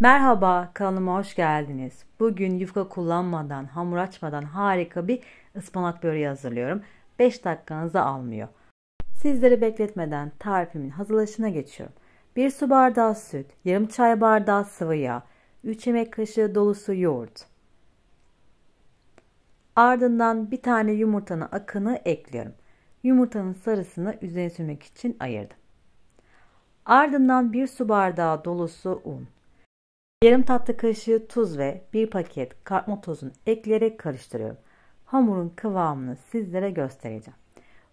Merhaba kanalıma hoş geldiniz. Bugün yufka kullanmadan, hamur açmadan harika bir ıspanak böreği hazırlıyorum. 5 dakikanızı almıyor. Sizleri bekletmeden tarifimin hazırlanışına geçiyorum. 1 su bardağı süt, yarım çay bardağı sıvı yağ, 3 yemek kaşığı dolusu yoğurt. Ardından bir tane yumurtanın akını ekliyorum. Yumurtanın sarısını üzerine sürmek için ayırdım. Ardından 1 su bardağı dolusu un, Yarım tatlı kaşığı tuz ve bir paket kartma tozunu ekleyerek karıştırıyorum. Hamurun kıvamını sizlere göstereceğim.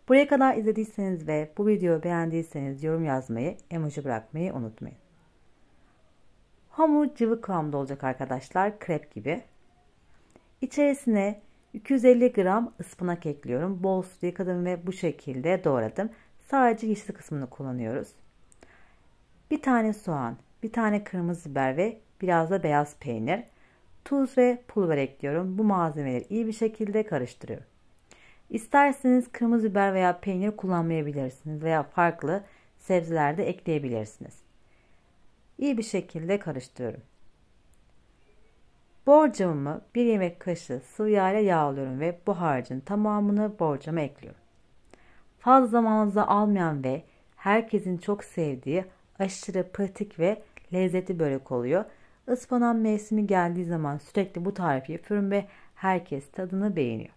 Buraya kadar izlediyseniz ve bu videoyu beğendiyseniz yorum yazmayı, emoji bırakmayı unutmayın. Hamur cıvı kıvamda olacak arkadaşlar, krep gibi. İçerisine 250 gram ıspanak ekliyorum. Bol su yıkadım ve bu şekilde doğradım. Sadece yeşil kısmını kullanıyoruz. Bir tane soğan, bir tane kırmızı biber ve biraz da beyaz peynir, tuz ve pul ekliyorum. Bu malzemeleri iyi bir şekilde karıştırıyorum. İsterseniz kırmızı biber veya peynir kullanmayabilirsiniz veya farklı sebzeler de ekleyebilirsiniz. İyi bir şekilde karıştırıyorum. Borcamımı bir yemek kaşığı sıvı yağ ile yağlıyorum ve bu harcın tamamını borcama ekliyorum. Fazla zamanınızı almayan ve herkesin çok sevdiği aşırı pratik ve lezzetli börek oluyor. Ispanak mevsimi geldiği zaman sürekli bu tarifi yapıyorum ve herkes tadını beğeniyor.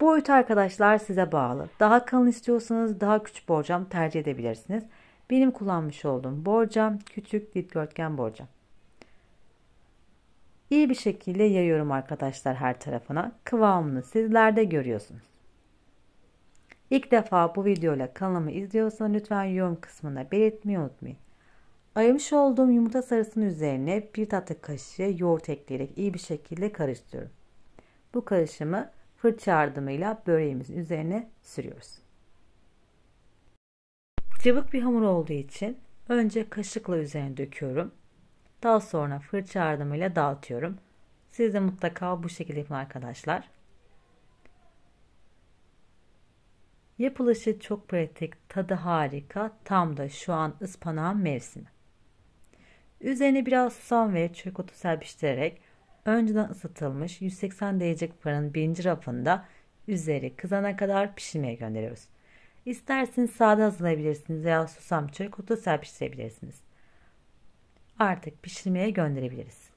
Boyut arkadaşlar size bağlı. Daha kalın istiyorsanız daha küçük borcam tercih edebilirsiniz. Benim kullanmış olduğum borcam küçük dikdörtgen borcam. İyi bir şekilde yayıyorum arkadaşlar her tarafına. Kıvamını sizler de görüyorsunuz. İlk defa bu videoyla kanalımı izliyorsan lütfen yorum kısmına belirtmeyi unutmayın. Ayırmış olduğum yumurta sarısının üzerine bir tatlı kaşığı yoğurt ekleyerek iyi bir şekilde karıştırıyorum. Bu karışımı fırça yardımıyla böreğimizin üzerine sürüyoruz. Cıvık bir hamur olduğu için önce kaşıkla üzerine döküyorum. Daha sonra fırça yardımıyla dağıtıyorum. Siz de mutlaka bu şekilde yapın arkadaşlar. Yapılışı çok pratik, tadı harika, tam da şu an ıspanağın mevsimi. Üzerine biraz susam ve çörek otu serpiştirerek önceden ısıtılmış 180 derecelik fırının birinci rafında üzeri kızana kadar pişirmeye gönderiyoruz. İsterseniz sade hazırlayabilirsiniz veya susam çörek otu serpiştirebilirsiniz. Artık pişirmeye gönderebiliriz.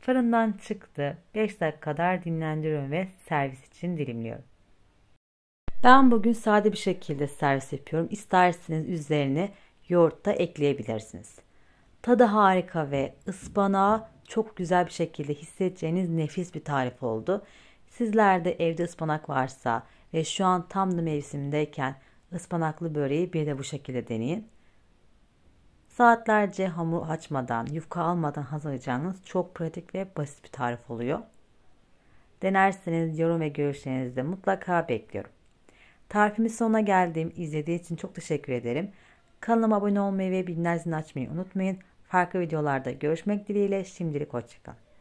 Fırından çıktı. 5 dakika kadar dinlendiriyorum ve servis için dilimliyorum. Ben bugün sade bir şekilde servis yapıyorum. İsterseniz üzerine yoğurt da ekleyebilirsiniz. Tadı harika ve ıspanağı çok güzel bir şekilde hissedeceğiniz nefis bir tarif oldu. Sizlerde evde ıspanak varsa ve şu an tam da mevsimdeyken ıspanaklı böreği bir de bu şekilde deneyin. Saatlerce hamur açmadan, yufka almadan hazırlayacağınız çok pratik ve basit bir tarif oluyor. Denerseniz yorum ve görüşlerinizi de mutlaka bekliyorum. Tarifimin sonuna geldiğim izlediği için çok teşekkür ederim. Kanalıma abone olmayı ve bildirimleri açmayı unutmayın. Farklı videolarda görüşmek dileğiyle şimdilik hoşçakalın.